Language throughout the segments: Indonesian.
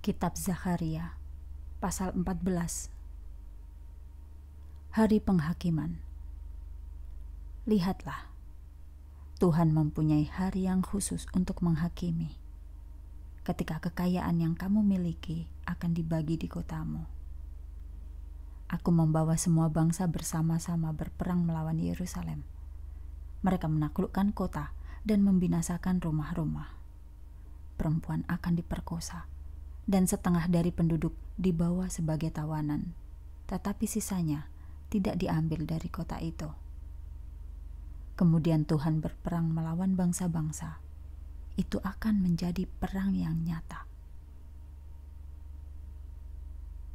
Kitab Zakaria pasal 14 Hari Penghakiman Lihatlah Tuhan mempunyai hari yang khusus untuk menghakimi ketika kekayaan yang kamu miliki akan dibagi di kotamu Aku membawa semua bangsa bersama-sama berperang melawan Yerusalem Mereka menaklukkan kota dan membinasakan rumah-rumah Perempuan akan diperkosa dan setengah dari penduduk dibawa sebagai tawanan, tetapi sisanya tidak diambil dari kota itu. Kemudian Tuhan berperang melawan bangsa-bangsa. Itu akan menjadi perang yang nyata.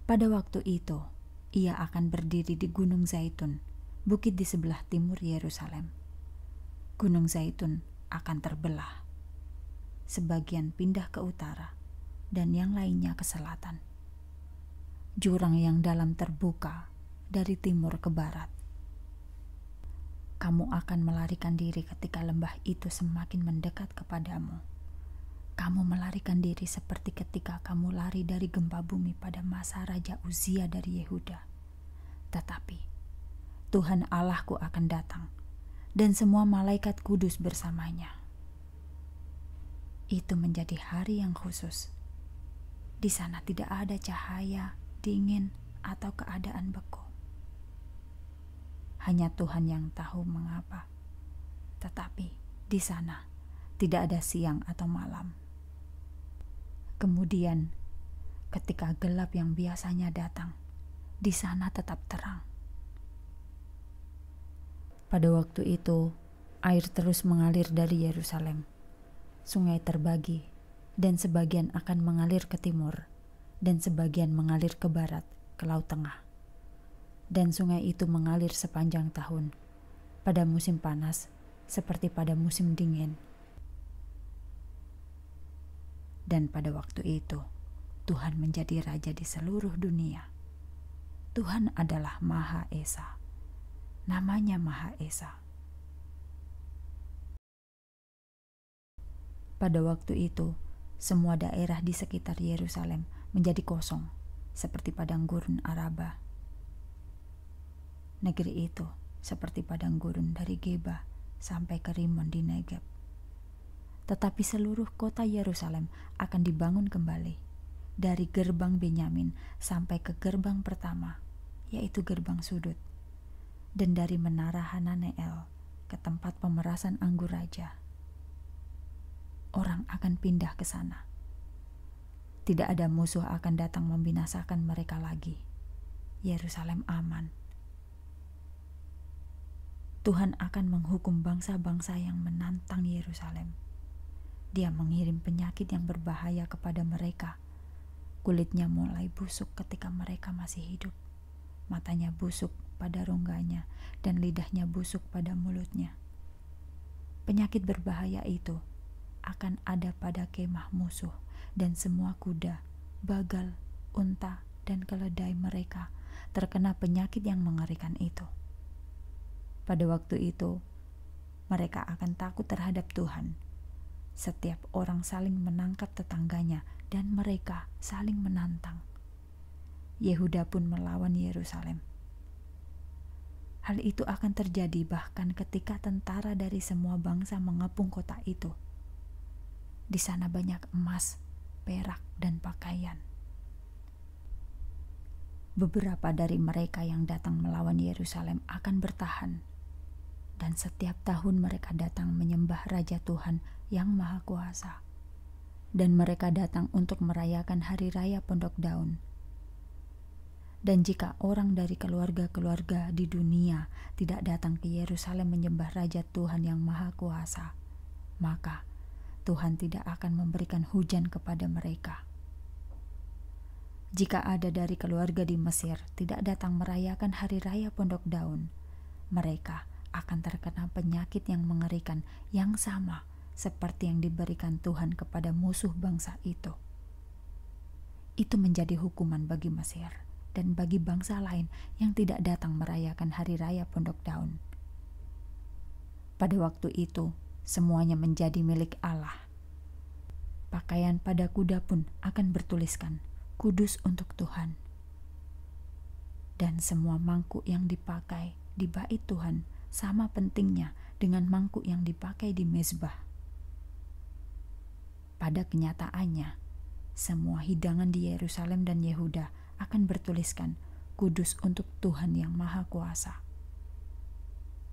Pada waktu itu, ia akan berdiri di Gunung Zaitun, bukit di sebelah timur Yerusalem. Gunung Zaitun akan terbelah. Sebagian pindah ke utara, dan yang lainnya ke selatan. Jurang yang dalam terbuka dari timur ke barat. Kamu akan melarikan diri ketika lembah itu semakin mendekat kepadamu. Kamu melarikan diri seperti ketika kamu lari dari gempa bumi pada masa Raja Uzia dari Yehuda. Tetapi Tuhan Allahku akan datang dan semua malaikat kudus bersamanya itu menjadi hari yang khusus di sana tidak ada cahaya, dingin, atau keadaan beku. Hanya Tuhan yang tahu mengapa. Tetapi di sana tidak ada siang atau malam. Kemudian, ketika gelap yang biasanya datang, di sana tetap terang. Pada waktu itu, air terus mengalir dari Yerusalem. Sungai terbagi dan sebagian akan mengalir ke timur, dan sebagian mengalir ke barat, ke Laut Tengah. Dan sungai itu mengalir sepanjang tahun, pada musim panas seperti pada musim dingin. Dan pada waktu itu, Tuhan menjadi raja di seluruh dunia. Tuhan adalah Maha Esa. Namanya Maha Esa. Pada waktu itu, semua daerah di sekitar Yerusalem menjadi kosong, seperti padang gurun Araba. Negeri itu seperti padang gurun dari Geba sampai ke Rimon di Negeb. Tetapi seluruh kota Yerusalem akan dibangun kembali dari gerbang Benyamin sampai ke gerbang pertama, yaitu gerbang sudut, dan dari menara Hananeel ke tempat pemerasan anggur raja orang akan pindah ke sana. Tidak ada musuh akan datang membinasakan mereka lagi. Yerusalem aman. Tuhan akan menghukum bangsa-bangsa yang menantang Yerusalem. Dia mengirim penyakit yang berbahaya kepada mereka. Kulitnya mulai busuk ketika mereka masih hidup. Matanya busuk pada rongganya dan lidahnya busuk pada mulutnya. Penyakit berbahaya itu akan ada pada kemah musuh dan semua kuda, bagal, unta, dan keledai mereka terkena penyakit yang mengerikan itu. Pada waktu itu, mereka akan takut terhadap Tuhan. Setiap orang saling menangkap tetangganya, dan mereka saling menantang. Yehuda pun melawan Yerusalem. Hal itu akan terjadi bahkan ketika tentara dari semua bangsa mengepung kota itu. Di sana banyak emas, perak, dan pakaian. Beberapa dari mereka yang datang melawan Yerusalem akan bertahan, dan setiap tahun mereka datang menyembah Raja Tuhan yang Maha Kuasa, dan mereka datang untuk merayakan Hari Raya Pondok Daun. Dan jika orang dari keluarga-keluarga di dunia tidak datang ke Yerusalem menyembah Raja Tuhan yang Maha Kuasa, maka Tuhan tidak akan memberikan hujan kepada mereka. Jika ada dari keluarga di Mesir tidak datang merayakan hari raya pondok daun, mereka akan terkena penyakit yang mengerikan yang sama seperti yang diberikan Tuhan kepada musuh bangsa itu. Itu menjadi hukuman bagi Mesir dan bagi bangsa lain yang tidak datang merayakan hari raya pondok daun. Pada waktu itu, semuanya menjadi milik Allah. Pakaian pada kuda pun akan bertuliskan kudus untuk Tuhan. Dan semua mangkuk yang dipakai di bait Tuhan sama pentingnya dengan mangkuk yang dipakai di mezbah. Pada kenyataannya, semua hidangan di Yerusalem dan Yehuda akan bertuliskan kudus untuk Tuhan yang Maha Kuasa.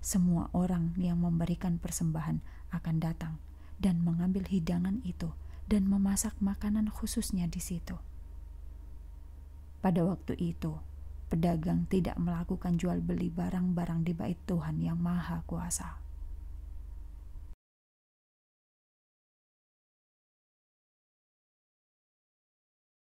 Semua orang yang memberikan persembahan akan datang dan mengambil hidangan itu dan memasak makanan khususnya di situ. Pada waktu itu, pedagang tidak melakukan jual beli barang-barang di bait Tuhan yang Maha Kuasa.